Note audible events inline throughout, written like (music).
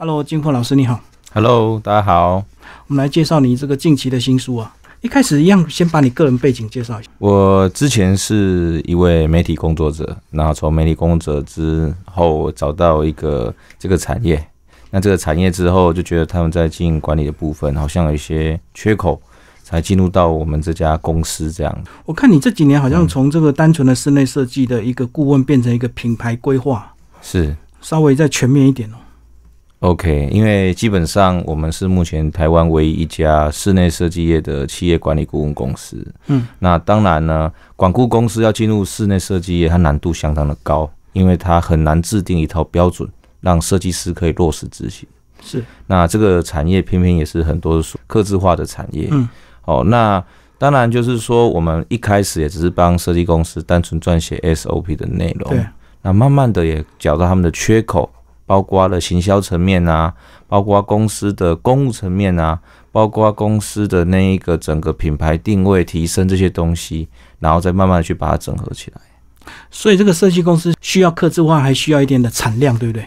Hello，金凤老师你好。Hello，大家好。我们来介绍你这个近期的新书啊。一开始一样，先把你个人背景介绍一下。我之前是一位媒体工作者，然后从媒体工作者之后找到一个这个产业，那这个产业之后就觉得他们在经营管理的部分好像有一些缺口，才进入到我们这家公司这样。我看你这几年好像从这个单纯的室内设计的一个顾问变成一个品牌规划，是稍微再全面一点哦。OK，因为基本上我们是目前台湾唯一一家室内设计业的企业管理顾问公司。嗯，那当然呢，管顾公司要进入室内设计业，它难度相当的高，因为它很难制定一套标准，让设计师可以落实执行。是，那这个产业偏偏也是很多的说，制化的产业。嗯，哦，那当然就是说，我们一开始也只是帮设计公司单纯撰写 SOP 的内容。对，那慢慢的也找到他们的缺口。包括了行销层面啊，包括公司的公务层面啊，包括公司的那一个整个品牌定位提升这些东西，然后再慢慢去把它整合起来。所以这个设计公司需要科制化，还需要一定的产量，对不对？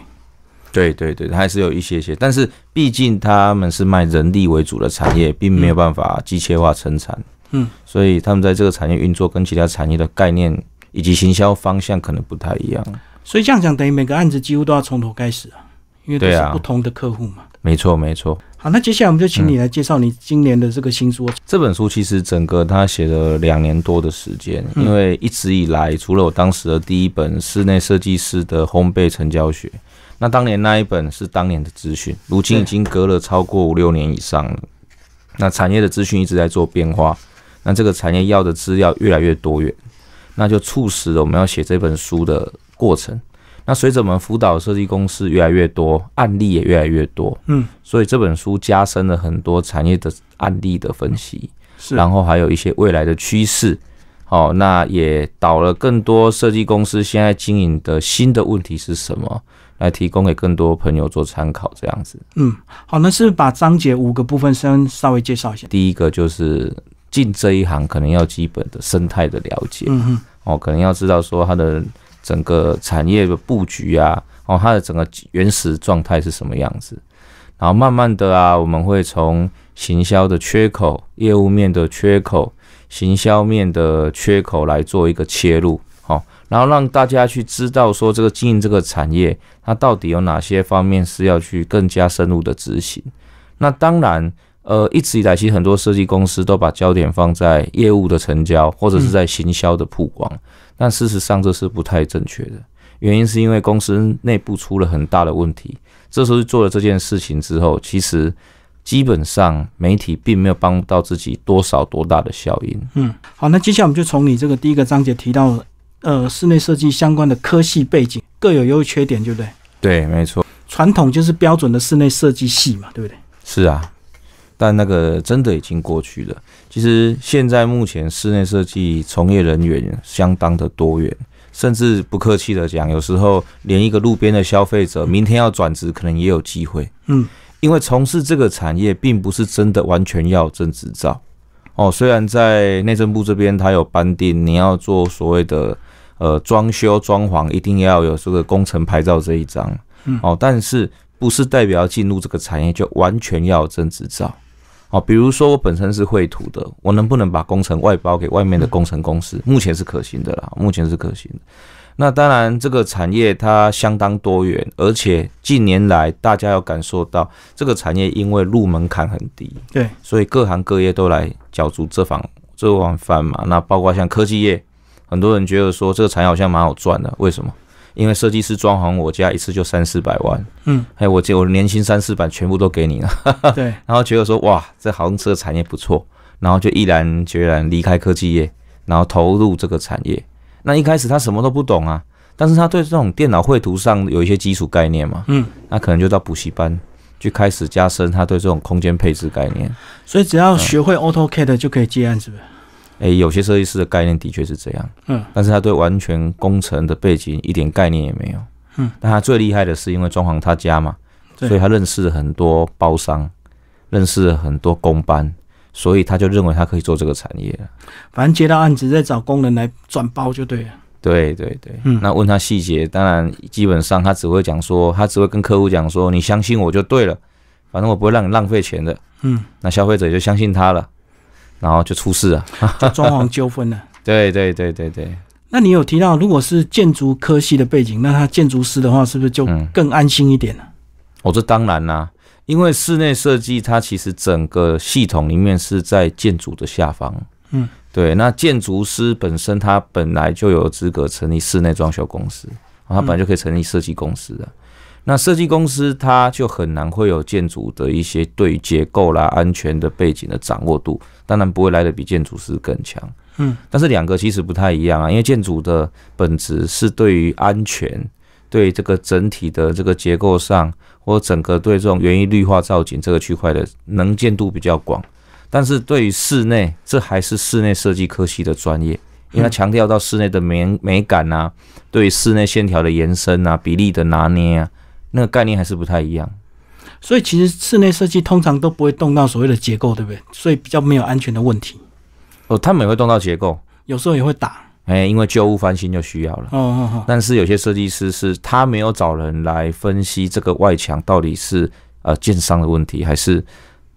对对对，还是有一些些。但是毕竟他们是卖人力为主的产业，并没有办法机械化生产。嗯，所以他们在这个产业运作跟其他产业的概念以及行销方向可能不太一样。所以这样讲，等于每个案子几乎都要从头开始啊，因为都是不同的客户嘛。没错，没错。好，那接下来我们就请你来介绍你今年的这个新书。这本书其实整个他写了两年多的时间，因为一直以来，除了我当时的第一本《室内设计师的烘焙成交学》，那当年那一本是当年的资讯，如今已经隔了超过五六年以上了。那产业的资讯一直在做变化，那这个产业要的资料越来越多元，那就促使了我们要写这本书的。过程，那随着我们辅导设计公司越来越多，案例也越来越多，嗯，所以这本书加深了很多产业的案例的分析，是，然后还有一些未来的趋势，好，那也导了更多设计公司现在经营的新的问题是什么，来提供给更多朋友做参考，这样子，嗯，好，那是把章节五个部分先稍微介绍一下，第一个就是进这一行可能要基本的生态的了解，嗯哼，哦，可能要知道说它的。整个产业的布局啊，哦，它的整个原始状态是什么样子？然后慢慢的啊，我们会从行销的缺口、业务面的缺口、行销面的缺口来做一个切入，好，然后让大家去知道说这个经营这个产业，它到底有哪些方面是要去更加深入的执行。那当然，呃，一直以来其实很多设计公司都把焦点放在业务的成交，或者是在行销的曝光。但事实上，这是不太正确的。原因是因为公司内部出了很大的问题。这时候做了这件事情之后，其实基本上媒体并没有帮到自己多少多大的效应。嗯，好，那接下来我们就从你这个第一个章节提到，呃，室内设计相关的科系背景各有优缺点，对不对？对，没错。传统就是标准的室内设计系嘛，对不对？是啊，但那个真的已经过去了。其实现在目前室内设计从业人员相当的多元，甚至不客气的讲，有时候连一个路边的消费者，明天要转职可能也有机会。嗯，因为从事这个产业，并不是真的完全要证执照。哦，虽然在内政部这边，他有颁定你要做所谓的呃装修装潢，一定要有这个工程牌照这一张。哦，但是不是代表进入这个产业就完全要证执照？哦，比如说我本身是绘图的，我能不能把工程外包给外面的工程公司？目前是可行的啦，目前是可行。那当然，这个产业它相当多元，而且近年来大家要感受到，这个产业因为入门槛很低，对，所以各行各业都来角逐这方这碗饭嘛。那包括像科技业，很多人觉得说这个产业好像蛮好赚的，为什么？因为设计师装潢我家一次就三四百万，嗯，哎，我我年薪三四百全部都给你了，(laughs) 对。(laughs) 然后觉得说哇，这豪车产业不错，然后就毅然决然离开科技业，然后投入这个产业。那一开始他什么都不懂啊，但是他对这种电脑绘图上有一些基础概念嘛，嗯，那可能就到补习班去开始加深他对这种空间配置概念。所以只要学会 AutoCAD 就可以接案是是？哎，有些设计师的概念的确是这样，嗯，但是他对完全工程的背景一点概念也没有，嗯，但他最厉害的是因为装潢他家嘛，所以他认识很多包商，认识很多工班，所以他就认为他可以做这个产业反正接到案子再找工人来转包就对了。对对对，嗯，那问他细节，当然基本上他只会讲说，他只会跟客户讲说，你相信我就对了，反正我不会让你浪费钱的，嗯，那消费者就相信他了。然后就出事了，叫 (laughs) 装潢纠纷了。对对对对对。那你有提到，如果是建筑科系的背景，那他建筑师的话，是不是就更安心一点呢？哦，这当然啦，因为室内设计它其实整个系统里面是在建筑的下方。嗯，对，那建筑师本身他本来就有资格成立室内装修公司，他本来就可以成立设计公司的。那设计公司它就很难会有建筑的一些对结构啦、安全的背景的掌握度，当然不会来的比建筑师更强。嗯，但是两个其实不太一样啊，因为建筑的本质是对于安全、对这个整体的这个结构上，或整个对这种园艺绿化造景这个区块的能见度比较广，但是对于室内，这还是室内设计科系的专业，因为它强调到室内的美美感啊，对室内线条的延伸啊、比例的拿捏啊。那个概念还是不太一样，所以其实室内设计通常都不会动到所谓的结构，对不对？所以比较没有安全的问题。哦，他们也会动到结构，有时候也会打。哎，因为旧屋翻新就需要了。哦哦哦。但是有些设计师是他没有找人来分析这个外墙到底是呃建商的问题，还是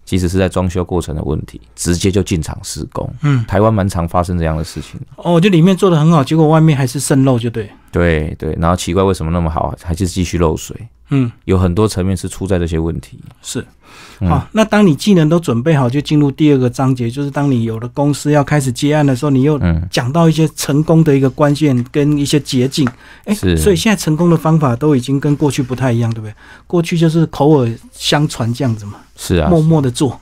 即使是在装修过程的问题，直接就进场施工。嗯。台湾蛮常发生这样的事情。哦，就里面做的很好，结果外面还是渗漏，就对。对对，然后奇怪为什么那么好，还是继续漏水。嗯，有很多层面是出在这些问题。是，好，那当你技能都准备好，就进入第二个章节，就是当你有了公司要开始接案的时候，你又讲到一些成功的一个关键跟一些捷径。哎，所以现在成功的方法都已经跟过去不太一样，对不对？过去就是口耳相传这样子嘛。是啊，默默的做，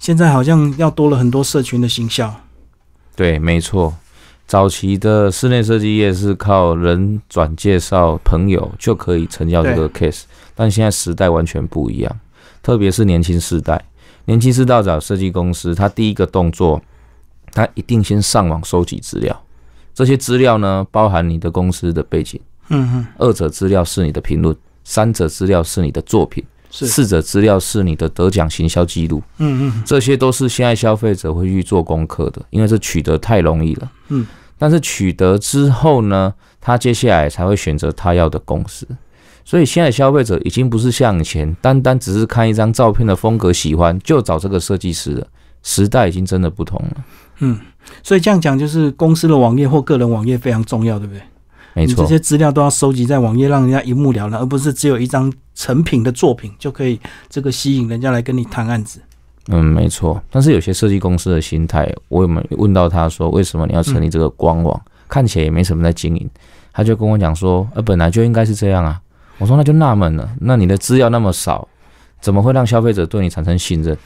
现在好像要多了很多社群的形象。对，没错。早期的室内设计业是靠人转介绍朋友就可以成交这个 case，但现在时代完全不一样，特别是年轻世代，年轻世代找设计公司，他第一个动作，他一定先上网收集资料，这些资料呢，包含你的公司的背景，嗯哼，二者资料是你的评论，三者资料是你的作品。试者资料是你的得奖行销记录，嗯嗯，这些都是现在消费者会去做功课的，因为这取得太容易了，嗯。但是取得之后呢，他接下来才会选择他要的公司。所以现在消费者已经不是像以前单单只是看一张照片的风格喜欢就找这个设计师了，时代已经真的不同了。嗯，所以这样讲就是公司的网页或个人网页非常重要，对不对？没错，这些资料都要收集在网页，让人家一目了然，而不是只有一张成品的作品就可以这个吸引人家来跟你谈案子。嗯，没错。但是有些设计公司的心态，我有没有问到他说为什么你要成立这个官网？看起来也没什么在经营，他就跟我讲说：“呃，本来就应该是这样啊。”我说：“那就纳闷了，那你的资料那么少，怎么会让消费者对你产生信任？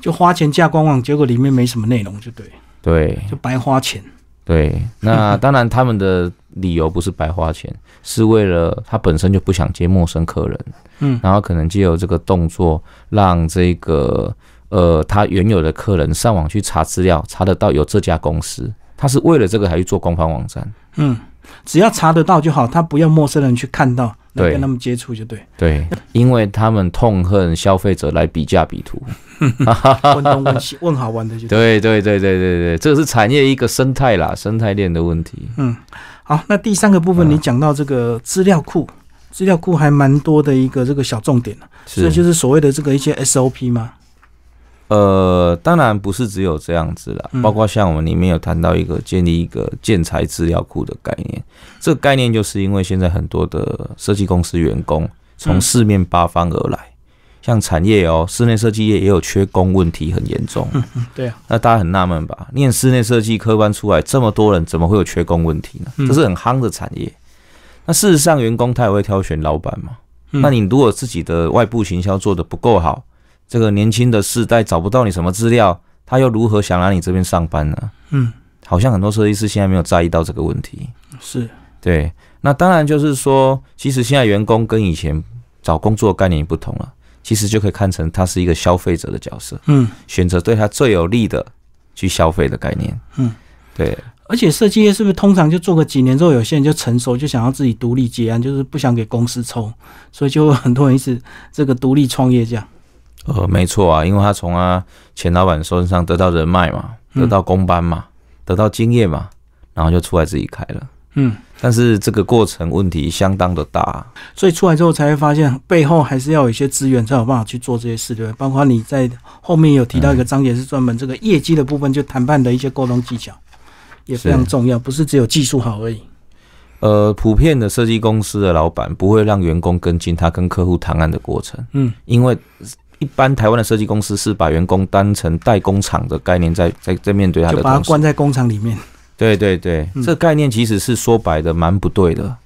就花钱架官网，结果里面没什么内容，就对，对，就白花钱。”对，那当然，他们的理由不是白花钱，(laughs) 是为了他本身就不想接陌生客人，嗯，然后可能借由这个动作，让这个呃他原有的客人上网去查资料，查得到有这家公司，他是为了这个还去做官方网站，嗯，只要查得到就好，他不要陌生人去看到。对，跟他们接触就对。对，因为他们痛恨消费者来比价比图，(laughs) 问东问西问好玩的就。对对对对对对，这是产业一个生态啦，生态链的问题。嗯，好，那第三个部分你讲到这个资料库，资料库还蛮多的一个这个小重点，这就是所谓的这个一些 SOP 吗？呃，当然不是只有这样子了，包括像我们里面有谈到一个建立一个建材资料库的概念，这个概念就是因为现在很多的设计公司员工从四面八方而来，像产业哦，室内设计业也有缺工问题很严重，对啊，那大家很纳闷吧？念室内设计科班出来这么多人，怎么会有缺工问题呢？这是很夯的产业，那事实上员工他也会挑选老板嘛，那你如果自己的外部行销做的不够好。这个年轻的世代找不到你什么资料，他又如何想来你这边上班呢？嗯，好像很多设计师现在没有在意到这个问题。是，对。那当然就是说，其实现在员工跟以前找工作概念不同了，其实就可以看成他是一个消费者的角色。嗯，选择对他最有利的去消费的概念。嗯，对。而且设计业是不是通常就做个几年之后，有些人就成熟，就想要自己独立结案，就是不想给公司抽，所以就很多人一直这个独立创业这样。呃，没错啊，因为他从啊前老板身上得到人脉嘛，得到工班嘛，得到经验嘛，然后就出来自己开了。嗯，但是这个过程问题相当的大，所以出来之后才会发现背后还是要有一些资源才有办法去做这些事，对对？包括你在后面有提到一个章节是专门这个业绩的部分，就谈判的一些沟通技巧也非常重要，不是只有技术好而已。呃，普遍的设计公司的老板不会让员工跟进他跟客户谈案的过程，嗯，因为。一般台湾的设计公司是把员工当成代工厂的概念，在在在面对他的，就把他关在工厂里面。对对对，这概念其实是说白的蛮不对的。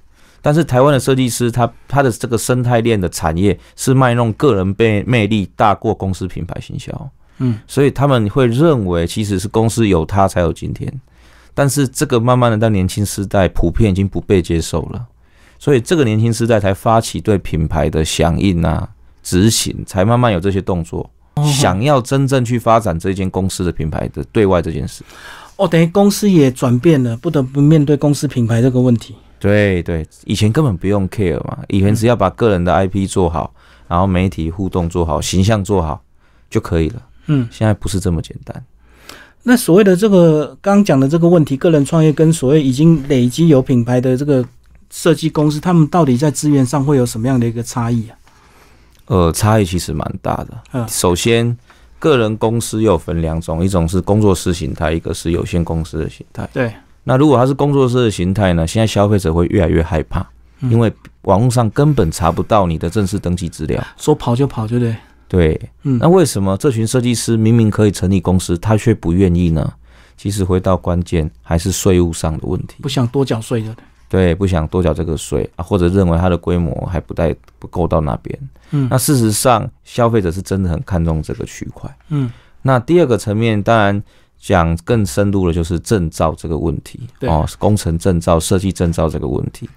但是台湾的设计师，他他的这个生态链的产业是卖弄个人被魅力大过公司品牌行销。嗯，所以他们会认为其实是公司有他才有今天。但是这个慢慢的到年轻时代，普遍已经不被接受了，所以这个年轻时代才发起对品牌的响应啊。执行才慢慢有这些动作，想要真正去发展这间公司的品牌的对外这件事，哦，等于公司也转变了，不得不面对公司品牌这个问题。对对，以前根本不用 care 嘛，以前只要把个人的 IP 做好，然后媒体互动做好，形象做好就可以了。嗯，现在不是这么简单。那所谓的这个刚讲的这个问题，个人创业跟所谓已经累积有品牌的这个设计公司，他们到底在资源上会有什么样的一个差异啊？呃，差异其实蛮大的。首先，个人公司又分两种，一种是工作室形态，一个是有限公司的形态。对。那如果它是工作室的形态呢？现在消费者会越来越害怕，因为网络上根本查不到你的正式登记资料，说跑就跑，对不对？对。嗯。那为什么这群设计师明明可以成立公司，他却不愿意呢？其实回到关键，还是税务上的问题。不想多缴税了。对，不想多缴这个税啊，或者认为它的规模还不带不够到那边。嗯，那事实上，消费者是真的很看重这个区块。嗯，那第二个层面，当然讲更深入的就是证照这个问题。哦，工程证照、设计证照这个问题，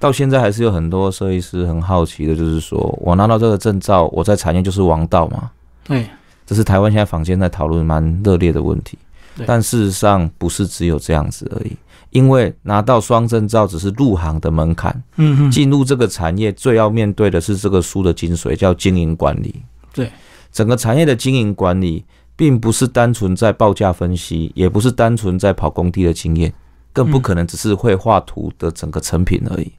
到现在还是有很多设计师很好奇的，就是说我拿到这个证照，我在产业就是王道嘛。对，这是台湾现在坊间在讨论蛮热烈的问题。但事实上，不是只有这样子而已。因为拿到双证照只是入行的门槛，嗯进入这个产业最要面对的是这个书的精髓，叫经营管理。对，整个产业的经营管理，并不是单纯在报价分析，也不是单纯在跑工地的经验，更不可能只是会画图的整个成品而已。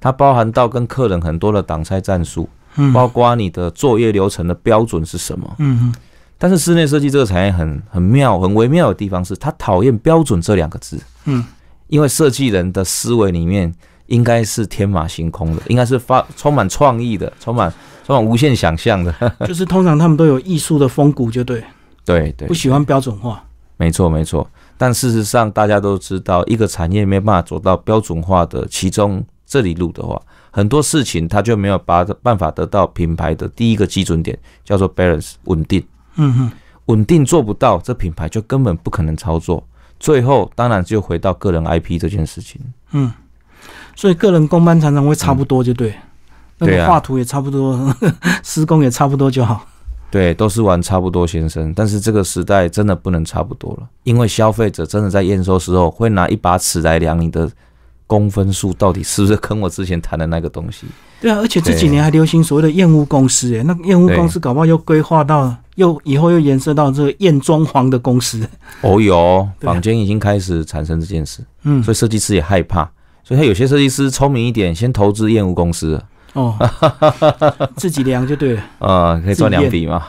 它包含到跟客人很多的挡拆战术，嗯，包括你的作业流程的标准是什么，嗯但是室内设计这个产业很很妙、很微妙的地方是，它讨厌标准这两个字，嗯。因为设计人的思维里面应该是天马行空的，应该是发充满创意的，充满充满无限想象的。(laughs) 就是通常他们都有艺术的风骨，就对。对对，不喜欢标准化。没错没错，但事实上大家都知道，一个产业没办法走到标准化的其中这里路的话，很多事情他就没有把办法得到品牌的第一个基准点，叫做 balance 稳定。嗯哼，稳定做不到，这品牌就根本不可能操作。最后，当然就回到个人 IP 这件事情。嗯，所以个人公班常常会差不多就对，那个画图也差不多，(laughs) 施工也差不多就好。对，都是玩差不多先生。但是这个时代真的不能差不多了，因为消费者真的在验收时候会拿一把尺来量你的公分数，到底是不是跟我之前谈的那个东西？对啊，而且这几年还流行所谓的验屋公司，哎，那验屋公司搞不好又规划到。又以后又延伸到这个验装潢的公司哦，有坊间已经开始产生这件事，嗯，所以设计师也害怕，所以他有些设计师聪明一点，先投资验屋公司哦，(laughs) 自己量就对了，呃，(laughs) 可以赚两笔嘛，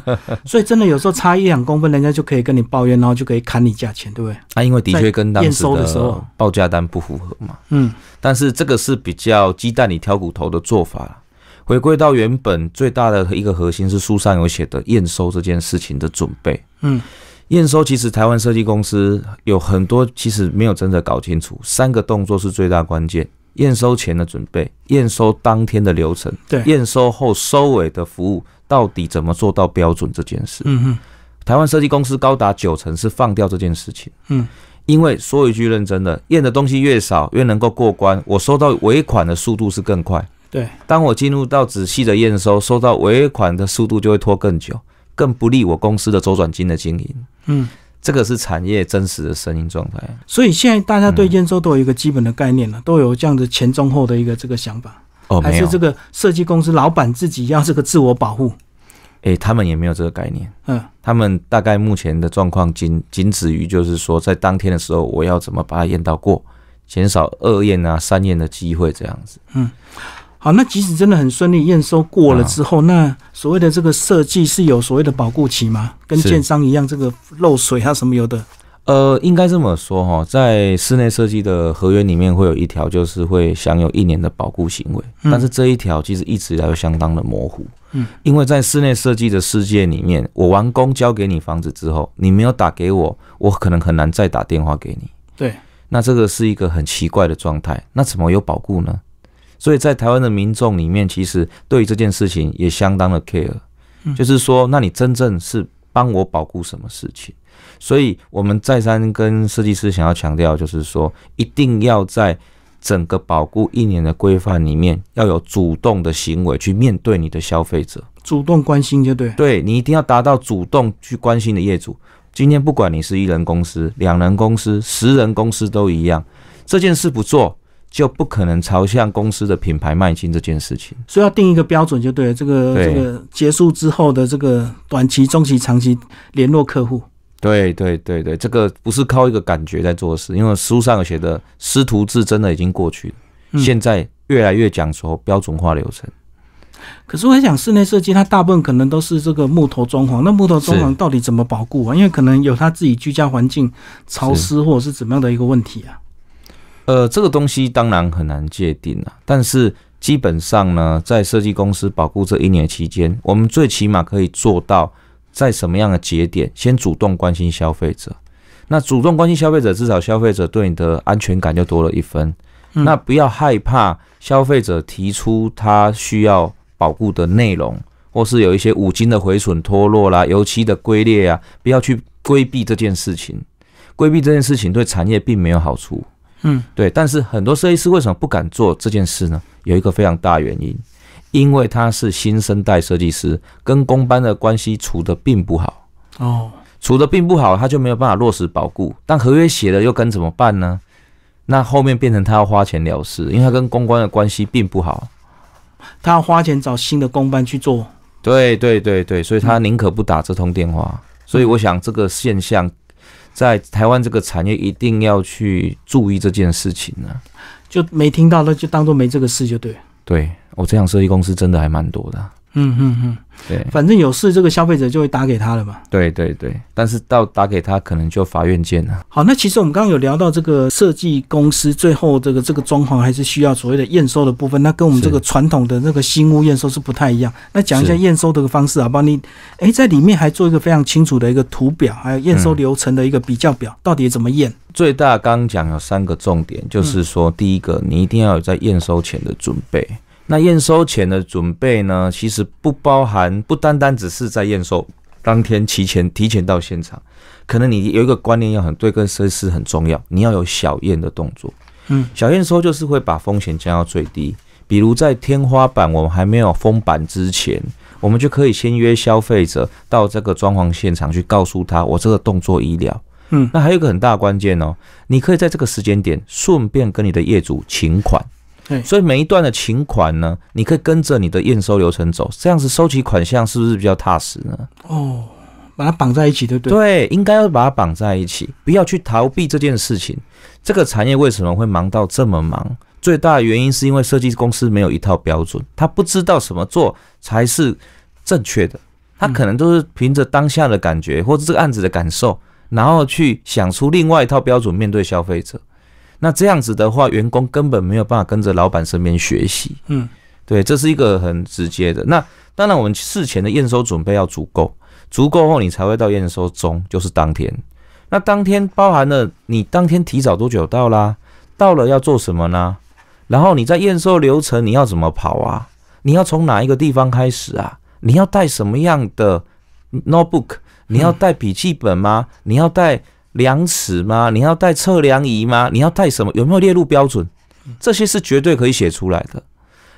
(laughs) 所以真的有时候差一两公分，人家就可以跟你抱怨，然后就可以砍你价钱，对不对？啊，因为的确跟当时的报价单不符合嘛，嗯，但是这个是比较鸡蛋里挑骨头的做法。回归到原本最大的一个核心是书上有写的验收这件事情的准备。嗯，验收其实台湾设计公司有很多其实没有真的搞清楚三个动作是最大关键：验收前的准备、验收当天的流程、验收后收尾的服务到底怎么做到标准这件事。嗯哼，台湾设计公司高达九成是放掉这件事情。嗯，因为说一句认真的，验的东西越少越能够过关，我收到尾款的速度是更快。对，当我进入到仔细的验收，收到尾款的速度就会拖更久，更不利我公司的周转金的经营。嗯，这个是产业真实的声音状态。所以现在大家对验收都有一个基本的概念了，都有这样的前中后的一个这个想法。哦，还是这个设计公司老板自己要这个自我保护。哎，他们也没有这个概念。嗯，他们大概目前的状况仅仅止于就是说，在当天的时候，我要怎么把它验到过，减少二验啊、三验的机会这样子。嗯。好，那即使真的很顺利验收过了之后，那所谓的这个设计是有所谓的保护期吗？跟建商一样，这个漏水啊什么有的？呃，应该这么说哈，在室内设计的合约里面会有一条，就是会享有一年的保护行为。但是这一条其实一直以来都相当的模糊。嗯，因为在室内设计的世界里面，我完工交给你房子之后，你没有打给我，我可能很难再打电话给你。对，那这个是一个很奇怪的状态。那怎么有保护呢？所以在台湾的民众里面，其实对这件事情也相当的 care，就是说，那你真正是帮我保护什么事情？所以我们再三跟设计师想要强调，就是说，一定要在整个保护一年的规范里面，要有主动的行为去面对你的消费者，主动关心就对，对你一定要达到主动去关心的业主。今天不管你是一人公司、两人公司、十人公司都一样，这件事不做。就不可能朝向公司的品牌迈进这件事情，所以要定一个标准就对这个这个结束之后的这个短期、中期、长期联络客户。对对对对，这个不是靠一个感觉在做事，因为书上写的师徒制真的已经过去了，现在越来越讲说标准化流程。可是我想，室内设计它大部分可能都是这个木头装潢，那木头装潢到底怎么保护啊？因为可能有他自己居家环境潮湿或者是怎么样的一个问题啊。呃，这个东西当然很难界定啊，但是基本上呢，在设计公司保护这一年期间，我们最起码可以做到，在什么样的节点先主动关心消费者。那主动关心消费者，至少消费者对你的安全感就多了一分。那不要害怕消费者提出他需要保护的内容，或是有一些五金的毁损、脱落啦，油漆的龟裂啊，不要去规避这件事情。规避这件事情对产业并没有好处。嗯，对，但是很多设计师为什么不敢做这件事呢？有一个非常大原因，因为他是新生代设计师，跟公班的关系处的并不好。哦，处的并不好，他就没有办法落实保固，但合约写的又该怎么办呢？那后面变成他要花钱了事，因为他跟公关的关系并不好，他要花钱找新的公班去做。对对对对，所以他宁可不打这通电话。所以我想这个现象。在台湾这个产业一定要去注意这件事情呢，就没听到，那就当做没这个事就对。对我这样设计公司真的还蛮多的。嗯嗯嗯，对，反正有事这个消费者就会打给他了嘛。对对对，但是到打给他可能就法院见了。好，那其实我们刚刚有聊到这个设计公司最后这个这个装潢还是需要所谓的验收的部分，那跟我们这个传统的那个新屋验收是不太一样。那讲一下验收的方式好不好？你哎，在里面还做一个非常清楚的一个图表，还有验收流程的一个比较表，到底怎么验？最大刚讲有三个重点，就是说第一个，你一定要有在验收前的准备。那验收前的准备呢？其实不包含，不单单只是在验收当天提前提前到现场。可能你有一个观念要很对，跟设施很重要，你要有小验的动作。嗯，小验收就是会把风险降到最低。比如在天花板我们还没有封板之前，我们就可以先约消费者到这个装潢现场去，告诉他我这个动作医疗，嗯，那还有一个很大关键哦，你可以在这个时间点顺便跟你的业主请款。所以每一段的请款呢，你可以跟着你的验收流程走，这样子收取款项是不是比较踏实呢？哦，把它绑在一起对不对，对，应该要把它绑在一起，不要去逃避这件事情。这个产业为什么会忙到这么忙？最大的原因是因为设计公司没有一套标准，他不知道什么做才是正确的，他可能都是凭着当下的感觉或者这个案子的感受，然后去想出另外一套标准面对消费者。那这样子的话，员工根本没有办法跟着老板身边学习。嗯，对，这是一个很直接的。那当然，我们事前的验收准备要足够，足够后你才会到验收中，就是当天。那当天包含了你当天提早多久到啦？到了要做什么呢？然后你在验收流程你要怎么跑啊？你要从哪一个地方开始啊？你要带什么样的 notebook？你要带笔记本吗？你要带？量尺吗？你要带测量仪吗？你要带什么？有没有列入标准？这些是绝对可以写出来的。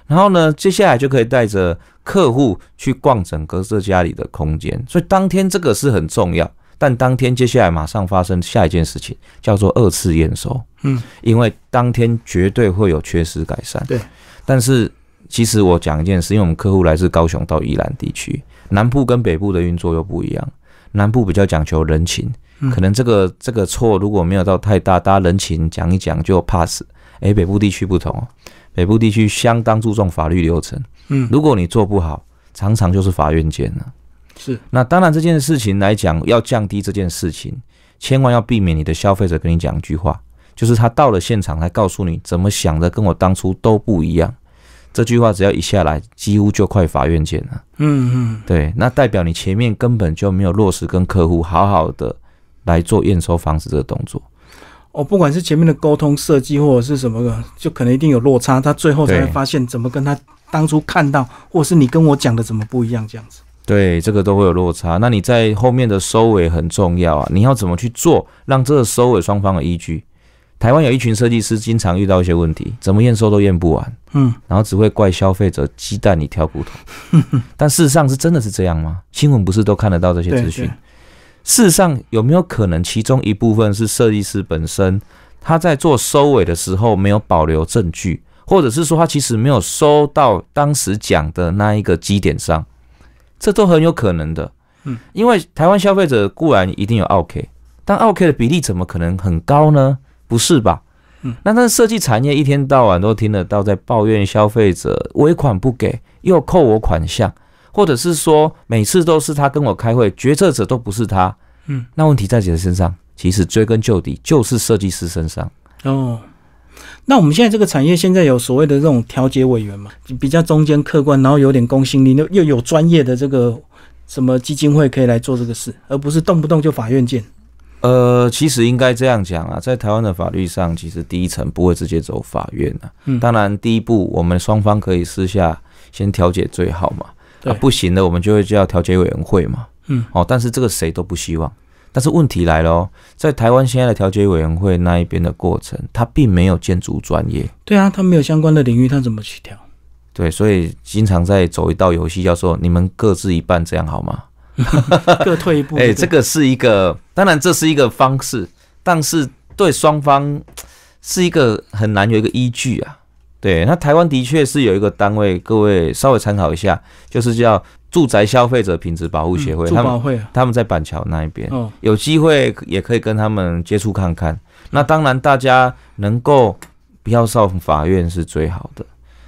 然后呢，接下来就可以带着客户去逛整个这家里的空间。所以当天这个是很重要。但当天接下来马上发生下一件事情，叫做二次验收。嗯，因为当天绝对会有缺失改善。对。但是其实我讲一件事，因为我们客户来自高雄到宜兰地区，南部跟北部的运作又不一样。南部比较讲求人情。可能这个这个错如果没有到太大，大家人情讲一讲就 pass。哎，北部地区不同，北部地区相当注重法律流程。嗯，如果你做不好，常常就是法院见了。是。那当然这件事情来讲，要降低这件事情，千万要避免你的消费者跟你讲一句话，就是他到了现场来告诉你怎么想的，跟我当初都不一样。这句话只要一下来，几乎就快法院见了。嗯嗯。对，那代表你前面根本就没有落实跟客户好好的。来做验收方式这个动作，哦，不管是前面的沟通设计或者是什么的，就可能一定有落差，他最后才会发现怎么跟他当初看到，或是你跟我讲的怎么不一样，这样子。对，这个都会有落差。那你在后面的收尾很重要啊，你要怎么去做，让这个收尾双方有依据？台湾有一群设计师经常遇到一些问题，怎么验收都验不完，嗯，然后只会怪消费者鸡蛋你挑骨头，(laughs) 但事实上是真的是这样吗？新闻不是都看得到这些资讯。事实上，有没有可能其中一部分是设计师本身他在做收尾的时候没有保留证据，或者是说他其实没有收到当时讲的那一个基点上，这都很有可能的。嗯，因为台湾消费者固然一定有 OK，但 OK 的比例怎么可能很高呢？不是吧？嗯，那但是设计产业一天到晚都听得到在抱怨消费者尾款不给，又扣我款项。或者是说每次都是他跟我开会，决策者都不是他，嗯，那问题在谁身上？其实追根究底就是设计师身上。哦，那我们现在这个产业现在有所谓的这种调解委员嘛，比较中间客观，然后有点公信力，又又有专业的这个什么基金会可以来做这个事，而不是动不动就法院见。呃，其实应该这样讲啊，在台湾的法律上，其实第一层不会直接走法院啊。嗯，当然第一步我们双方可以私下先调解最好嘛。那不行的，我们就会叫调解委员会嘛。嗯，哦，但是这个谁都不希望。但是问题来了哦，在台湾现在的调解委员会那一边的过程，他并没有建筑专业。对啊，他没有相关的领域，他怎么去调？对，所以经常在走一道游戏，叫做“你们各自一半，这样好吗？” (laughs) 各退一步。(laughs) 哎，这个是一个，当然这是一个方式，但是对双方 (tsk) 是一个很难有一个依据啊。对，那台湾的确是有一个单位，各位稍微参考一下，就是叫住宅消费者品质保护协会，他们他们在板桥那一边，有机会也可以跟他们接触看看。那当然，大家能够不要上法院是最好的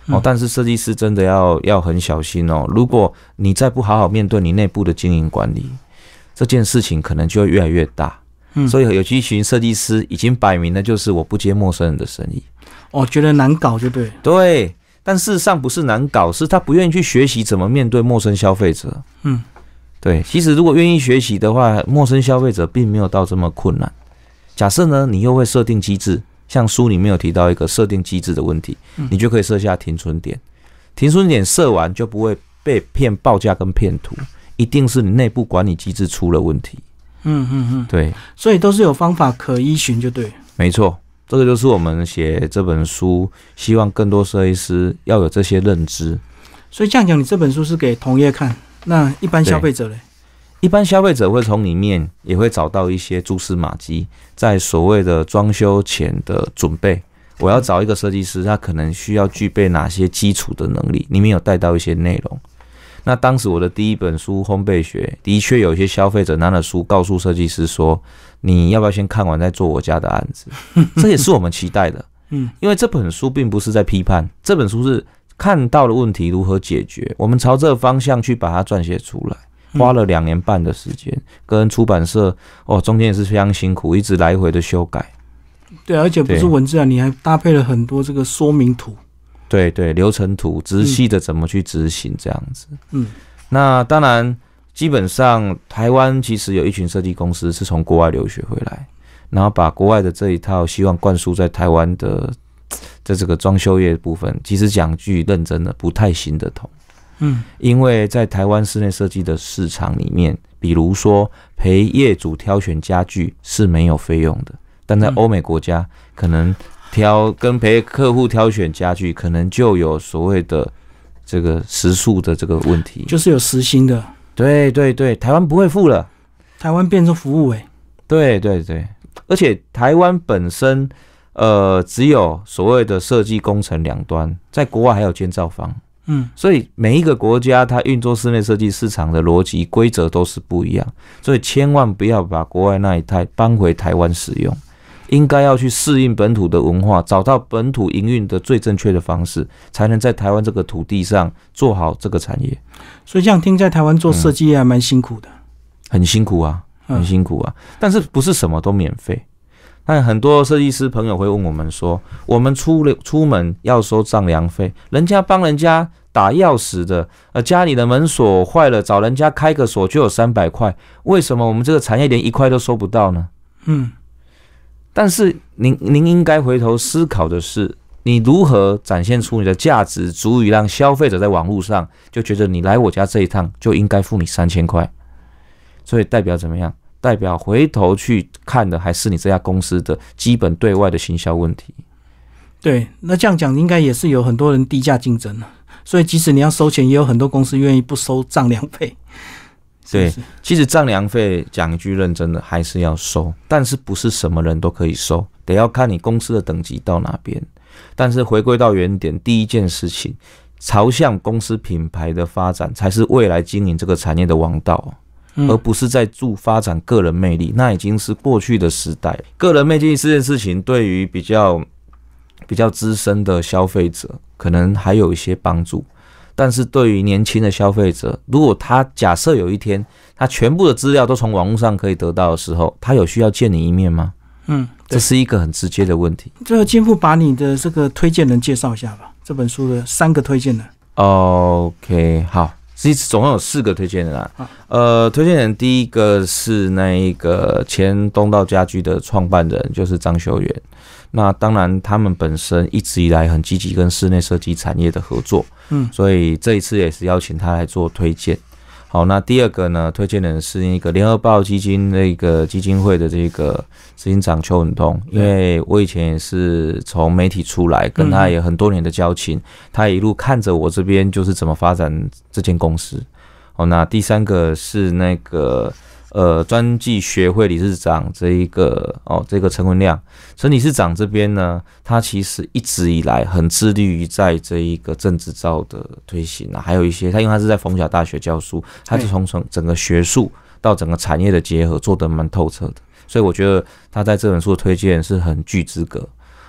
哦。但是设计师真的要要很小心哦，如果你再不好好面对你内部的经营管理，这件事情可能就会越来越大。所以有一群设计师已经摆明了，就是我不接陌生人的生意。哦，觉得难搞就对。对，但事实上不是难搞，是他不愿意去学习怎么面对陌生消费者。嗯，对。其实如果愿意学习的话，陌生消费者并没有到这么困难。假设呢，你又会设定机制，像书里面有提到一个设定机制的问题，你就可以设下停存点，停存点设完就不会被骗报价跟骗图，一定是你内部管理机制出了问题。嗯嗯嗯，对，所以都是有方法可依循，就对。没错，这个就是我们写这本书，希望更多设计师要有这些认知。所以这样讲，你这本书是给同业看，那一般消费者嘞？一般消费者会从里面也会找到一些蛛丝马迹，在所谓的装修前的准备，我要找一个设计师，他可能需要具备哪些基础的能力？里面有带到一些内容。那当时我的第一本书《烘焙学》的确有一些消费者拿了书告诉设计师说：“你要不要先看完再做我家的案子？” (laughs) 这也是我们期待的。嗯，因为这本书并不是在批判，这本书是看到了问题如何解决，我们朝这个方向去把它撰写出来，花了两年半的时间跟出版社哦，中间也是非常辛苦，一直来回的修改。对，而且不是文字啊，你还搭配了很多这个说明图。对对，流程图、仔细的怎么去执行这样子。嗯，那当然，基本上台湾其实有一群设计公司是从国外留学回来，然后把国外的这一套希望灌输在台湾的，在这个装修业部分，其实讲句认真的，不太行得通。嗯，因为在台湾室内设计的市场里面，比如说陪业主挑选家具是没有费用的，但在欧美国家可能。挑跟陪客户挑选家具，可能就有所谓的这个时速的这个问题，就是有私心的。对对对，台湾不会付了，台湾变成服务哎。对对对，而且台湾本身，呃，只有所谓的设计工程两端，在国外还有建造方。嗯，所以每一个国家它运作室内设计市场的逻辑规则都是不一样，所以千万不要把国外那一套搬回台湾使用。应该要去适应本土的文化，找到本土营运的最正确的方式，才能在台湾这个土地上做好这个产业。所以，这样听，在台湾做设计还蛮辛苦的，很辛苦啊，很辛苦啊。但是不是什么都免费？但很多设计师朋友会问我们说，我们出了出门要收丈量费，人家帮人家打钥匙的，呃，家里的门锁坏了找人家开个锁就有三百块，为什么我们这个产业连一块都收不到呢？嗯。但是您您应该回头思考的是，你如何展现出你的价值，足以让消费者在网络上就觉得你来我家这一趟就应该付你三千块。所以代表怎么样？代表回头去看的还是你这家公司的基本对外的行销问题。对，那这样讲应该也是有很多人低价竞争了。所以即使你要收钱，也有很多公司愿意不收丈量费。对，其实丈量费讲一句认真的还是要收，但是不是什么人都可以收，得要看你公司的等级到哪边。但是回归到原点，第一件事情，朝向公司品牌的发展才是未来经营这个产业的王道，而不是在助发展个人魅力，那已经是过去的时代。个人魅力这件事情，对于比较比较资深的消费者，可能还有一些帮助。但是对于年轻的消费者，如果他假设有一天他全部的资料都从网络上可以得到的时候，他有需要见你一面吗？嗯，这是一个很直接的问题。最后，金富把你的这个推荐人介绍一下吧。这本书的三个推荐人。OK，好，其实总共有四个推荐人啊。呃，推荐人第一个是那一个前东道家居的创办人，就是张修元。那当然，他们本身一直以来很积极跟室内设计产业的合作，嗯，所以这一次也是邀请他来做推荐。好，那第二个呢，推荐人是一个联合报基金那个基金会的这个执行长邱文东，因为我以前也是从媒体出来，跟他也很多年的交情，他一路看着我这边就是怎么发展这间公司。好，那第三个是那个。呃，专技学会理事长这一个哦，这个陈文亮陈理事长这边呢，他其实一直以来很致力于在这一个政治造的推行啊，还有一些他因为他是在冯甲大学教书，他是从从整个学术到整个产业的结合做得蛮透彻的，所以我觉得他在这本书的推荐是很具资格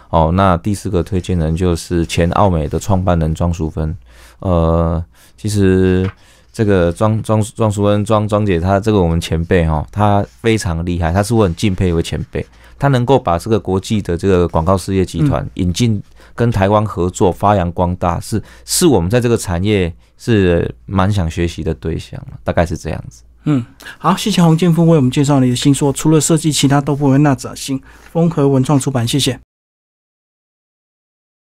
哦。那第四个推荐人就是前奥美的创办人庄淑芬，呃，其实。这个庄庄庄淑恩庄庄姐，她这个我们前辈哈，她非常厉害，她是我很敬佩一位前辈。她能够把这个国际的这个广告事业集团引进跟台湾合作，发扬光大，是是我们在这个产业是蛮想学习的对象，大概是这样子。嗯，好，谢谢洪建峰为我们介绍你的新书，除了设计，其他都不会那怎新风和文创出版，谢谢。